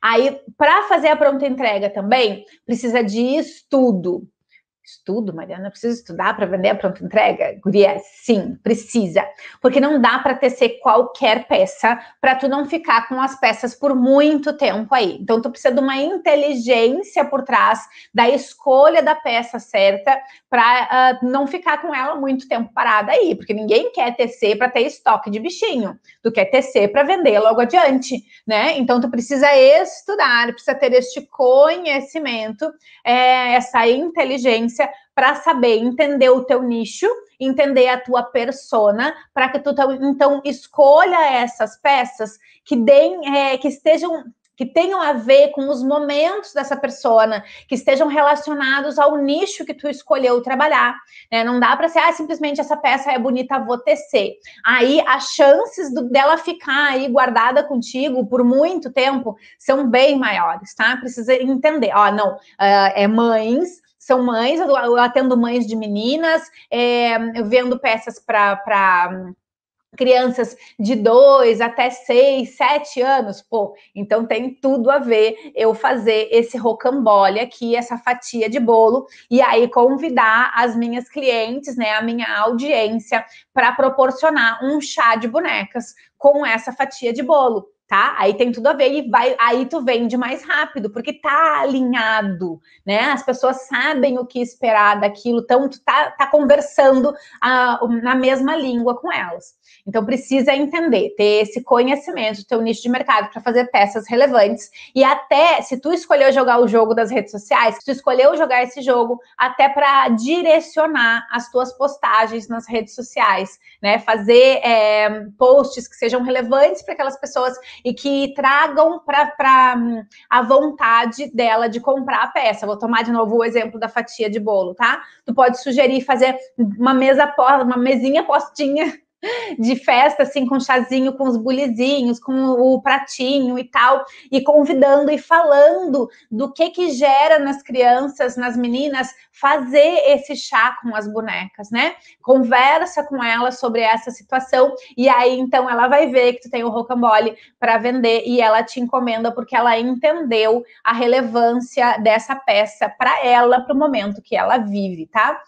Aí, para fazer a pronta entrega também, precisa de estudo. Estudo, Mariana, precisa estudar para vender a pronta entrega? Guria, sim, precisa. Porque não dá para tecer qualquer peça para tu não ficar com as peças por muito tempo aí. Então, tu precisa de uma inteligência por trás da escolha da peça certa para uh, ah, não ficar com ela muito tempo parada aí. Porque ninguém quer tecer para ter estoque de bichinho. Tu quer tecer para vender logo adiante, né? Então, tu precisa estudar, precisa ter este conhecimento, é, essa inteligência audiência para saber entender o teu nicho, entender a tua persona, para que tu então escolha essas peças que deem, é, que estejam que tenham a ver com os momentos dessa persona, que estejam relacionados ao nicho que tu escolheu trabalhar. Né? Não dá para ser, ah, simplesmente essa peça é bonita, vou tecer. Aí as chances do, dela ficar aí guardada contigo por muito tempo são bem maiores, tá? Precisa entender. Ó, não, uh, é mães são mães, eu atendo mães de meninas, é, vendo peças para crianças de 2 até 6, 7 anos, pô, então tem tudo a ver eu fazer esse rocambole aqui, essa fatia de bolo, e aí convidar as minhas clientes, né, a minha audiência, para proporcionar um chá de bonecas com essa fatia de bolo tá? Aí tem tudo a ver e vai, aí tu vende mais rápido, porque tá alinhado, né? As pessoas sabem o que esperar daquilo, então tu tá, tá conversando a, ah, na mesma língua com elas. Então precisa entender, ter esse conhecimento do teu nicho de mercado para fazer peças relevantes e até se tu escolheu jogar o jogo das redes sociais, se tu escolheu jogar esse jogo até para direcionar as tuas postagens nas redes sociais, né? Fazer é, posts que sejam relevantes para aquelas pessoas e que tragam para hum, a vontade dela de comprar a peça. Vou tomar de novo o exemplo da fatia de bolo, tá? Tu pode sugerir fazer uma mesa, uma mesinha postinha de festa, assim, com chazinho, com os bulizinhos, com o pratinho e tal, e convidando e falando do que que gera nas crianças, nas meninas, fazer esse chá com as bonecas, né? Conversa com ela sobre essa situação, e aí então ela vai ver que tu tem o rocambole para vender e ela te encomenda porque ela entendeu a relevância dessa peça para ela, para o momento que ela vive, tá?